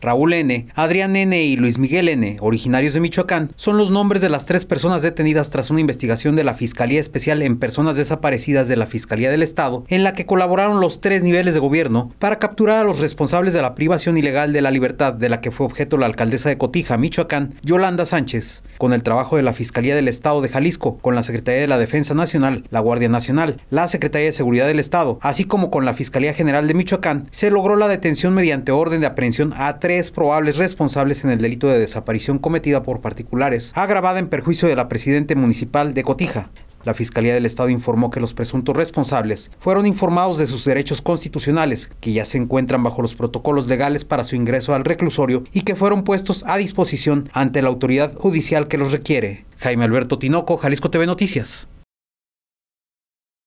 Raúl N., Adrián N. y Luis Miguel N., originarios de Michoacán, son los nombres de las tres personas detenidas tras una investigación de la Fiscalía Especial en Personas Desaparecidas de la Fiscalía del Estado, en la que colaboraron los tres niveles de gobierno para capturar a los responsables de la privación ilegal de la libertad de la que fue objeto la alcaldesa de Cotija, Michoacán, Yolanda Sánchez, con el trabajo de la Fiscalía del Estado de Jalisco, con la Secretaría de la Defensa Nacional, la Guardia Nacional, la Secretaría de Seguridad del Estado, así como con la Fiscalía General de Michoacán, se logró la detención mediante orden de aprehensión a tres tres probables responsables en el delito de desaparición cometida por particulares, agravada en perjuicio de la presidente municipal de Cotija. La Fiscalía del Estado informó que los presuntos responsables fueron informados de sus derechos constitucionales, que ya se encuentran bajo los protocolos legales para su ingreso al reclusorio y que fueron puestos a disposición ante la autoridad judicial que los requiere. Jaime Alberto Tinoco, Jalisco TV Noticias.